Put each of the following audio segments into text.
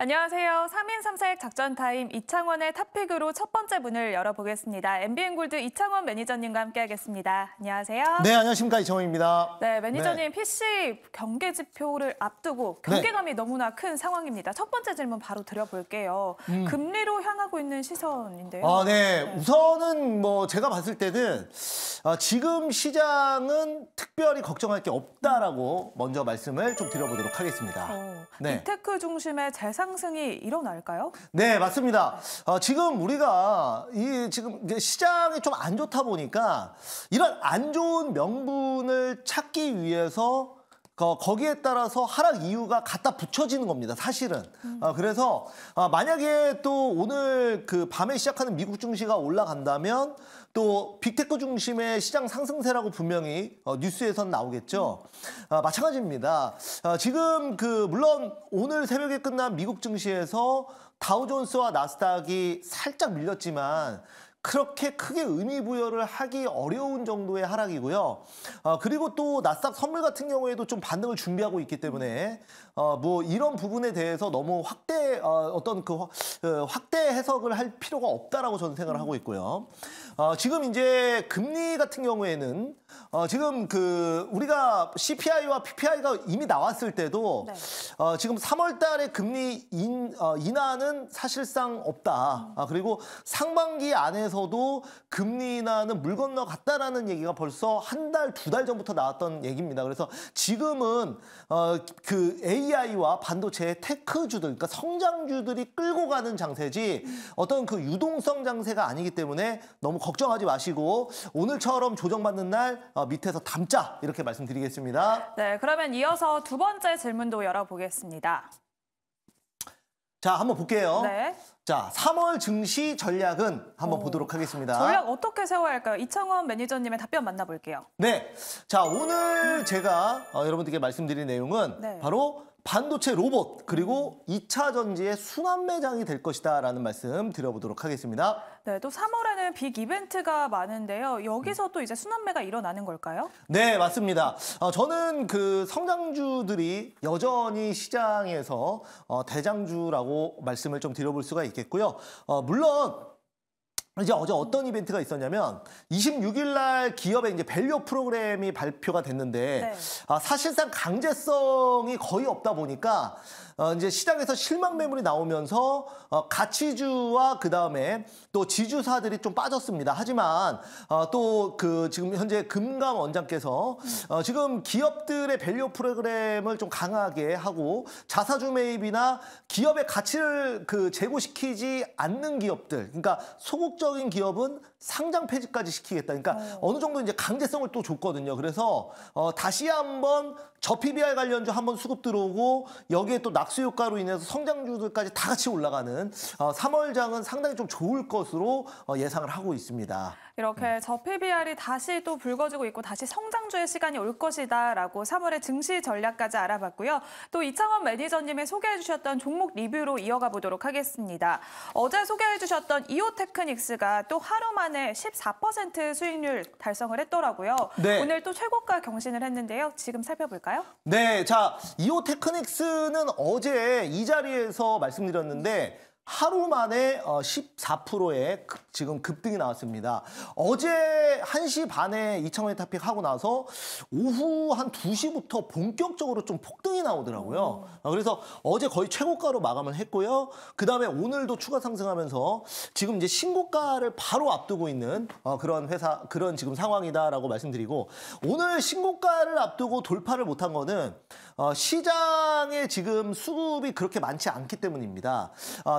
안녕하세요. 3인 3색 작전 타임 이창원의 탑픽으로 첫 번째 문을 열어보겠습니다. MBN 골드 이창원 매니저님과 함께하겠습니다. 안녕하세요. 네, 안녕하십니까 이창원입니다. 네, 매니저님 네. PC 경계 지표를 앞두고 경계감이 네. 너무나 큰 상황입니다. 첫 번째 질문 바로 드려볼게요. 음. 금리로 향하고 있는 시선인데요. 아, 네. 네. 우선은 뭐 제가 봤을 때는 아, 지금 시장은 특별히 걱정할 게 없다라고 먼저 말씀을 좀 드려보도록 하겠습니다. 어, 네. 빅테크 중심의 재산 상승이 일어날까요? 네, 맞습니다. 어, 지금 우리가 이 지금 이제 시장이 좀 안 좋다 보니까 이런 안 좋은 명분을 찾기 위해서 거기에 따라서 하락 이유가 갖다 붙여지는 겁니다. 사실은. 음. 아, 그래서 아, 만약에 또 오늘 그 밤에 시작하는 미국 증시가 올라간다면 또 빅테크 중심의 시장 상승세라고 분명히 어, 뉴스에선 나오겠죠. 아, 마찬가지입니다. 아, 지금 그 물론 오늘 새벽에 끝난 미국 증시에서 다우존스와 나스닥이 살짝 밀렸지만 그렇게 크게 의미 부여를 하기 어려운 정도의 하락이고요. 어, 그리고 또 나스닥 선물 같은 경우에도 좀 반등을 준비하고 있기 때문에 어, 뭐 이런 부분에 대해서 너무 확대 어, 어떤 그, 그 확대 해석을 할 필요가 없다라고 저는 생각을 하고 있고요. 어, 지금 이제 금리 같은 경우에는 어, 지금 그 우리가 CPI와 PPI가 이미 나왔을 때도 네. 어, 지금 3월 달에 금리 인, 어, 인하는 사실상 없다. 아, 그리고 상반기 안에서 하면서도 금리 인하는 물 건너갔다라는 얘기가 벌써 한 달, 두 달 전부터 나왔던 얘기입니다. 그래서 지금은 어, 그 AI와 반도체의 테크주들, 그러니까 성장주들이 끌고 가는 장세지 어떤 그 유동성 장세가 아니기 때문에 너무 걱정하지 마시고 오늘처럼 조정받는 날 어, 밑에서 담자 이렇게 말씀드리겠습니다. 네, 그러면 이어서 두 번째 질문도 열어보겠습니다. 자, 한번 볼게요. 네. 자, 3월 증시 전략은 한번 오, 보도록 하겠습니다. 전략 어떻게 세워야 할까요? 이창원 매니저님의 답변 만나볼게요. 네, 자 오늘 제가 어, 여러분들께 말씀드린 내용은 네. 바로 반도체 로봇 그리고 2차 전지의 순환 매장이 될 것이다 라는 말씀 드려보도록 하겠습니다. 네, 또 3월에는 빅 이벤트가 많은데요. 여기서 또 이제 순환매가 일어나는 걸까요? 네, 맞습니다. 어, 저는 그 성장주들이 여전히 시장에서 어, 대장주라고 말씀을 좀 드려볼 수가 있겠습니다. 있겠고요. 어, 물론 이제 어제 어떤 이벤트가 있었냐면 26일 날 기업의 이제 밸류 프로그램이 발표가 됐는데 네. 아, 사실상 강제성이 거의 없다 보니까 어, 이제 시장에서 실망 매물이 나오면서 어, 가치주와 그 다음에 또 지주사들이 좀 빠졌습니다. 하지만 어, 또 그 지금 현재 금감 원장께서 어, 지금 기업들의 밸류 프로그램을 좀 강하게 하고 자사주 매입이나 기업의 가치를 그 제고시키지 않는 기업들, 그러니까 소극적인 기업은 상장 폐지까지 시키겠다. 그러니까 어. 느 정도 이제 강제성을 또 줬거든요. 그래서 어, 다시 한번 저 PBR 관련주 한 번 수급 들어오고 여기에 또 낙수 효과로 인해서 성장주들까지 다 같이 올라가는 어, 3월장은 상당히 좀 좋을 것으로 어, 예상을 하고 있습니다. 이렇게 네. 저 PBR이 다시 또 불거지고 있고 다시 성장주의 시간이 올 것이다라고 3월의 증시 전략까지 알아봤고요. 또 이창원 매니저님의 소개해 주셨던 종목 리뷰로 이어가 보도록 하겠습니다. 어제 소개해 주셨던 이오테크닉스가 또 하루 만에 14% 수익률 달성을 했더라고요. 네. 오늘 또 최고가 경신을 했는데요. 지금 살펴볼까요? 네, 자 이오테크닉스는 어제 이 자리에서 말씀드렸는데 하루 만에 14%의 어, 지금 급등이 나왔습니다. 어제 1시 반에 이창원의 탑픽 하고 나서 오후 한 2시부터 본격적으로 좀 폭등이 나오더라고요. 어, 그래서 어제 거의 최고가로 마감을 했고요. 그다음에 오늘도 추가 상승하면서 지금 이제 신고가를 바로 앞두고 있는 어, 그런 회사 그런 지금 상황이다라고 말씀드리고 오늘 신고가를 앞두고 돌파를 못한 거는 시장에 지금 수급이 그렇게 많지 않기 때문입니다.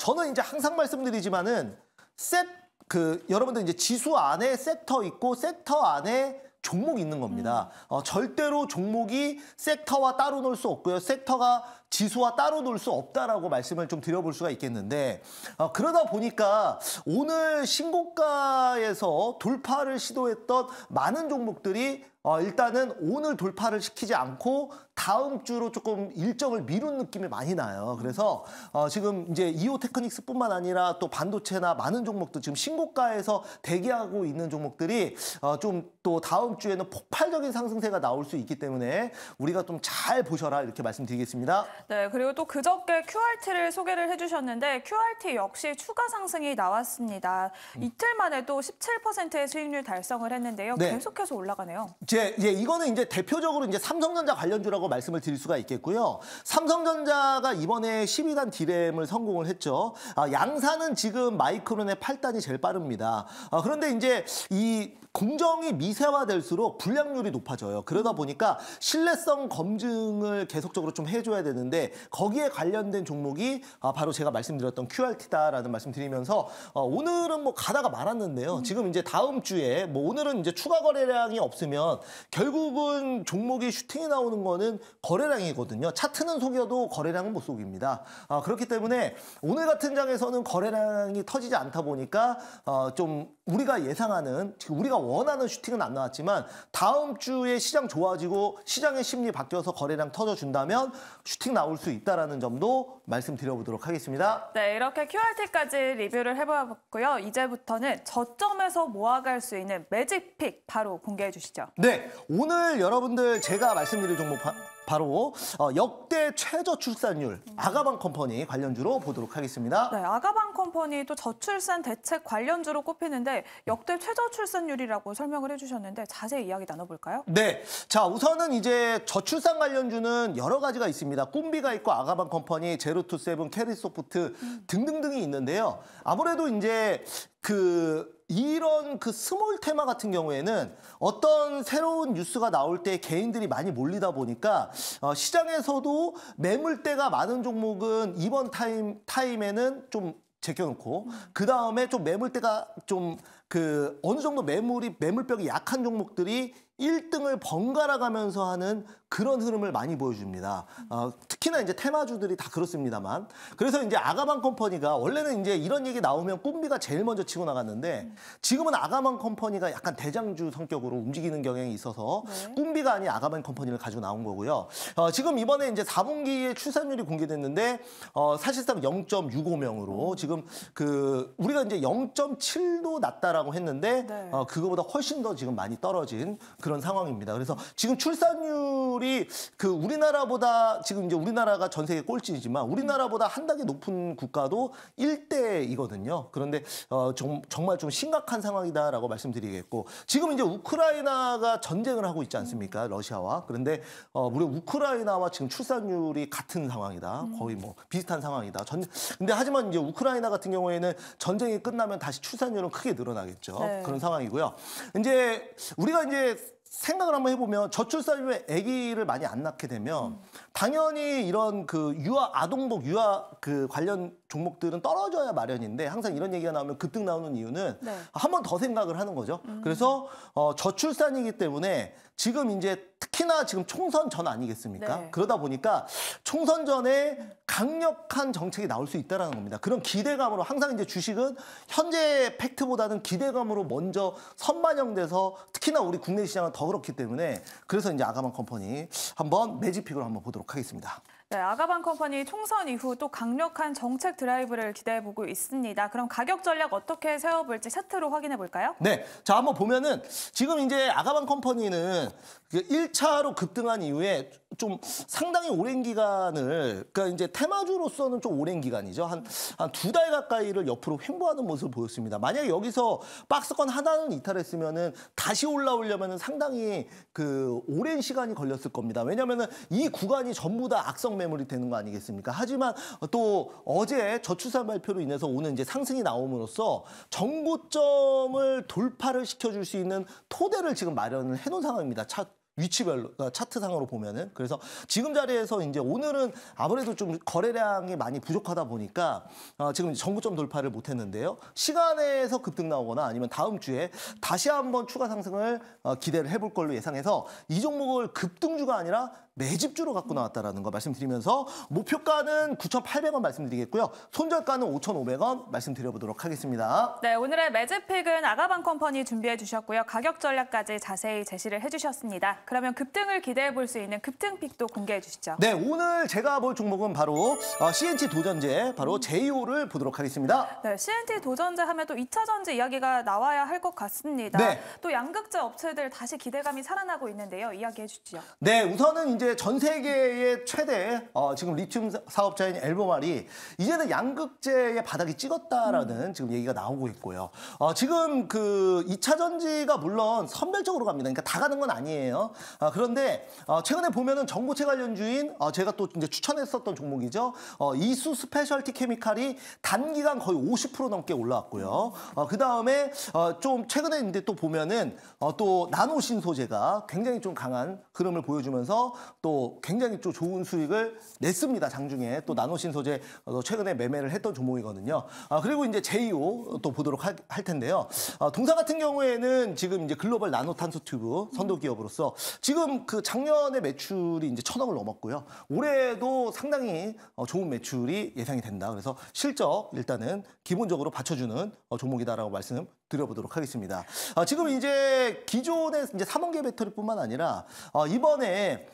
저 저는 이제 항상 말씀드리지만은 셋 그 여러분들 이제 지수 안에 섹터 있고 섹터 안에 종목이 있는 겁니다. 음. 어, 절대로 종목이 섹터와 따로 놀 수 없고요. 섹터가 지수와 따로 놀 수 없다라고 말씀을 좀 드려볼 수가 있겠는데 어, 그러다 보니까 오늘 신고가에서 돌파를 시도했던 많은 종목들이 어, 일단은 오늘 돌파를 시키지 않고 다음 주로 조금 일정을 미룬 느낌이 많이 나요. 그래서 어, 지금 이제 이오 테크닉스뿐만 아니라 또 반도체나 많은 종목도 지금 신고가에서 대기하고 있는 종목들이 어, 좀또 다음 주에는 폭발적인 상승세가 나올 수 있기 때문에 우리가 좀 잘 보셔라 이렇게 말씀드리겠습니다. 네, 그리고 또 그저께 QRT를 소개를 해주셨는데 QRT 역시 추가 상승이 나왔습니다. 음. 이틀 만에 도 17%의 수익률 달성을 했는데요. 네. 계속해서 올라가네요. 이제, 이제 예, 이거는 이제 대표적으로 이제 삼성전자 관련주라고. 있라고 말씀을 드릴 수가 있겠고요. 삼성전자가 이번에 12단 디램을 성공을 했죠. 아, 양산은 지금 마이크론의 8단이 제일 빠릅니다. 아, 그런데 이제 이 공정이 미세화될수록 불량률이 높아져요. 그러다 보니까 신뢰성 검증을 계속적으로 좀 해줘야 되는데 거기에 관련된 종목이 아, 바로 제가 말씀드렸던 QRT다라는 말씀드리면서 어, 오늘은 뭐 가다가 말았는데요. 음. 지금 이제 다음 주에 뭐 오늘은 이제 추가 거래량이 없으면 결국은 종목이 슈팅이 나오는 거는 거래량이거든요. 차트는 속여도 거래량은 못 속입니다. 아, 그렇기 때문에 오늘 같은 장에서는 거래량이 터지지 않다 보니까 어, 좀 우리가 예상하는 지금 우리가 원하는 슈팅은 안 나왔지만 다음 주에 시장 좋아지고 시장의 심리 바뀌어서 거래량 터져준다면 슈팅 나올 수 있다는 점도 말씀드려보도록 하겠습니다. 네, 이렇게 QRT까지 리뷰를 해보았고요. 이제부터는 저점에서 모아갈 수 있는 매직픽 바로 공개해 주시죠. 네, 오늘 여러분들 제가 말씀드릴 종목 바로 어, 역대 최저 출산율 아가방 컴퍼니 관련주로 보도록 하겠습니다. 네, 아가방 컴퍼니 또 저출산 대책 관련주로 꼽히는데 역대 최저 출산율이라고 설명을 해주셨는데 자세히 이야기 나눠볼까요? 네, 자 우선은 이제 저출산 관련주는 여러 가지가 있습니다. 꿈비가 있고 아가방 컴퍼니, 제로투세븐, 캐리소프트 음. 등등등이 있는데요. 아무래도 이제 그 이런 그 스몰 테마 같은 경우에는 어떤 새로운 뉴스가 나올 때 개인들이 많이 몰리다 보니까 어, 시장에서도 매물대가 많은 종목은 이번 타임 타임에는 좀 제껴놓고 그 다음에 좀 매물대가 좀 그 어느 정도 매물이 매물벽이 약한 종목들이 1등을 번갈아 가면서 하는 그런 흐름을 많이 보여줍니다. 어, 특히나 이제 테마주들이 다 그렇습니다만. 그래서 이제 아가방 컴퍼니가 원래는 이제 이런 얘기 나오면 꿈비가 제일 먼저 치고 나갔는데 지금은 아가방 컴퍼니가 약간 대장주 성격으로 움직이는 경향이 있어서 네. 꿈비가 아닌 아가방 컴퍼니를 가지고 나온 거고요. 어, 지금 이번에 이제 4분기에 출산율이 공개됐는데 어, 사실상 0.65명으로 음. 지금 그 우리가 이제 0.7도 낮다라고 했는데 네. 어, 그거보다 훨씬 더 지금 많이 떨어진 그런 상황입니다. 그래서 지금 출산율 수출이 그 우리나라보다 지금 이제 우리나라가 전 세계 꼴찌이지만 우리나라보다 한 단계 높은 국가도 1대이거든요. 그런데 어, 정, 정말 좀 심각한 상황이다라고 말씀드리겠고 지금 이제 우크라이나가 전쟁을 하고 있지 않습니까? 러시아와. 그런데 어, 무려 우크라이나와 지금 출산율이 같은 상황이다. 거의 뭐 비슷한 상황이다. 전, 근데 하지만 이제 우크라이나 같은 경우에는 전쟁이 끝나면 다시 출산율은 크게 늘어나겠죠. 네. 그런 상황이고요. 이제 우리가 이제 생각을 한번 해보면 저출산이에 아기를 많이 안 낳게 되면 음. 당연히 이런 그 유아 아동복 유아 그 관련 종목들은 떨어져야 마련인데 항상 이런 얘기가 나오면 급등 나오는 이유는 네. 한번 더 생각을 하는 거죠. 음. 그래서 어, 저출산이기 때문에 지금 이제 특히나 지금 총선 전 아니겠습니까? 네. 그러다 보니까 총선 전에 강력한 정책이 나올 수 있다라는 겁니다. 그런 기대감으로 항상 이제 주식은 현재 팩트보다는 기대감으로 먼저 선반영돼서 특히나 우리 국내 시장은 더 그렇기 때문에 그래서 이제 아가만 컴퍼니 한번 매직픽을 한번 보도록 하겠습니다. 네, 아가방 컴퍼니 총선 이후 또 강력한 정책 드라이브를 기대해보고 있습니다. 그럼 가격 전략 어떻게 세워볼지 세트로 확인해볼까요? 네, 자 한번 보면은 지금 이제 아가방 컴퍼니는 1차로 그 급등한 이후에 좀 상당히 오랜 기간을 그러니까 이제 테마주로서는 좀 오랜 기간이죠. 한 한 두 달 가까이를 옆으로 횡보하는 모습을 보였습니다. 만약에 여기서 박스권 하나는 이탈했으면은 다시 올라오려면은 상당히 그 오랜 시간이 걸렸을 겁니다. 왜냐면은 이 구간이 전부 다 악성 변동 매물이 되는 거 아니겠습니까? 하지만 또 어제 저출산 발표로 인해서 오는 이제 상승이 나옴으로써 정고점을 돌파를 시켜줄 수 있는 토대를 지금 마련을 해놓은 상황입니다. 차, 위치별로 그러니까 차트상으로 보면은 그래서 지금 자리에서 이제 오늘은 아무래도 좀 거래량이 많이 부족하다 보니까 어, 지금 전고점 돌파를 못했는데요 시간에서 급등 나오거나 아니면 다음 주에 다시 한번 추가 상승을 어, 기대를 해볼 걸로 예상해서 이 종목을 급등주가 아니라 매집주로 갖고 나왔다라는 거 말씀드리면서 목표가는 9,800원 말씀드리겠고요. 손절가는 5,500원 말씀드려보도록 하겠습니다. 네, 오늘의 매집픽은 아가방 컴퍼니 준비해 주셨고요. 가격 전략까지 자세히 제시를 해주셨습니다. 그러면 급등을 기대해 볼 수 있는 급등픽도 공개해 주시죠. 네, 오늘 제가 볼 종목은 바로 어, CNT 도전제, 바로 JO를 음. 보도록 하겠습니다. 네, CNT 도전제 하면 또 2차전지 이야기가 나와야 할 것 같습니다. 네. 또 양극재 업체들 다시 기대감이 살아나고 있는데요. 이야기해 주시죠. 네, 우선은 이제 전 세계의 최대 어, 지금 리튬 사업자인 엘보말이 이제는 양극재의 바닥이 찍었다라는 음. 지금 얘기가 나오고 있고요. 어, 지금 그 2차전지가 물론 선별적으로 갑니다. 그러니까 다 가는 건 아니에요. 아, 그런데 어, 최근에 보면은 전고체 관련주인 어, 제가 또 이제 추천했었던 종목이죠. 어, 이수 스페셜티 케미칼이 단기간 거의 50% 넘게 올라왔고요. 어, 그 다음에 어, 좀 최근에 이제 또 보면은 어, 또 나노 신소재가 굉장히 좀 강한 흐름을 보여주면서 또 굉장히 좀 좋은 수익을 냈습니다. 장중에 또 나노 신소재 어, 최근에 매매를 했던 종목이거든요. 아, 그리고 이제 제2또 보도록 할, 할 텐데요. 아, 동사 같은 경우에는 지금 이제 글로벌 나노 탄소 튜브 선도 기업으로서 지금 그작년에 매출이 이제 천억을 넘었고요. 올해도 상당히 어, 좋은 매출이 예상이 된다. 그래서 실적 일단은 기본적으로 받쳐주는 어, 종목이다라고 말씀 드려보도록 하겠습니다. 아, 지금 이제 기존의 이제 3원계 배터리뿐만 아니라 어, 이번에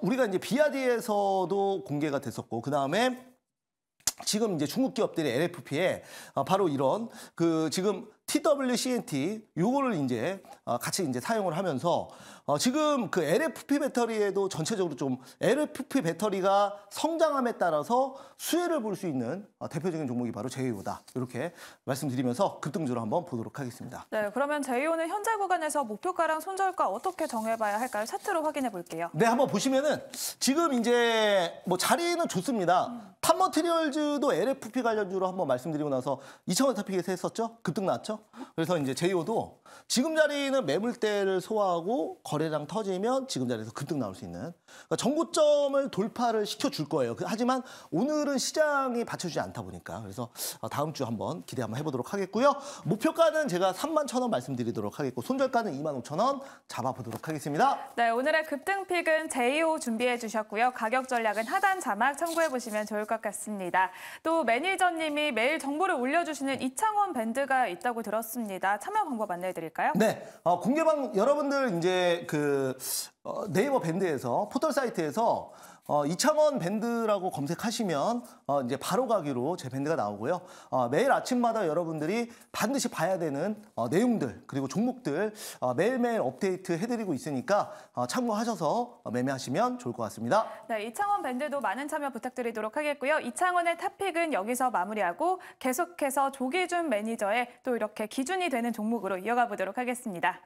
우리가 이제 비아디에서도 공개가 됐었고 그 다음에 지금 이제 중국 기업들이 LFP에 바로 이런 그 지금 TWCNT 요거를 이제 어, 같이 이제 사용을 하면서 어, 지금 그 LFP 배터리에도 전체적으로 좀 LFP 배터리가 성장함에 따라서 수혜를 볼 수 있는 어, 대표적인 종목이 바로 제이오다 이렇게 말씀드리면서 급등주로 한번 보도록 하겠습니다. 네, 그러면 제이오는 현재 구간에서 목표가랑 손절가 어떻게 정해봐야 할까요? 차트로 확인해 볼게요. 네, 한번 보시면은 지금 이제 뭐 자리는 좋습니다. 음. 탑머티리얼즈도 LFP 관련주로 한번 말씀드리고 나서 2,000원 타픽에서 했었죠? 급등 나왔죠? 그렇죠? 그래서 이제 제이오도 지금 자리는 매물대를 소화하고 거래량 터지면 지금 자리에서 급등 나올 수 있는 그러니까 정고점을 돌파를 시켜줄 거예요. 그, 하지만 오늘은 시장이 받쳐주지 않다 보니까 그래서 어, 다음 주 한번 기대 한번 해보도록 하겠고요. 목표가는 제가 3만 천원 말씀드리도록 하겠고 손절가는 2만 5천 원 잡아보도록 하겠습니다. 네, 오늘의 급등픽은 제이오 준비해 주셨고요. 가격 전략은 하단 자막 참고해 보시면 좋을 것 같습니다. 또 매니저님이 매일 정보를 올려주시는 이창원 밴드가 있다고 들었습니다. 참여 방법 안내해드릴까요? 네, 어, 공개방 여러분들 이제 그 어, 네이버 밴드에서 포털 사이트에서 어, 이창원 밴드라고 검색하시면 어, 이제 바로 가기로 제 밴드가 나오고요. 어, 매일 아침마다 여러분들이 반드시 봐야 되는 어, 내용들 그리고 종목들 어, 매일매일 업데이트 해드리고 있으니까 어, 참고하셔서 매매하시면 좋을 것 같습니다. 네, 이창원 밴드도 많은 참여 부탁드리도록 하겠고요. 이창원의 탑픽은 여기서 마무리하고 계속해서 조기준 매니저의 또 이렇게 기준이 되는 종목으로 이어가 보도록 하겠습니다.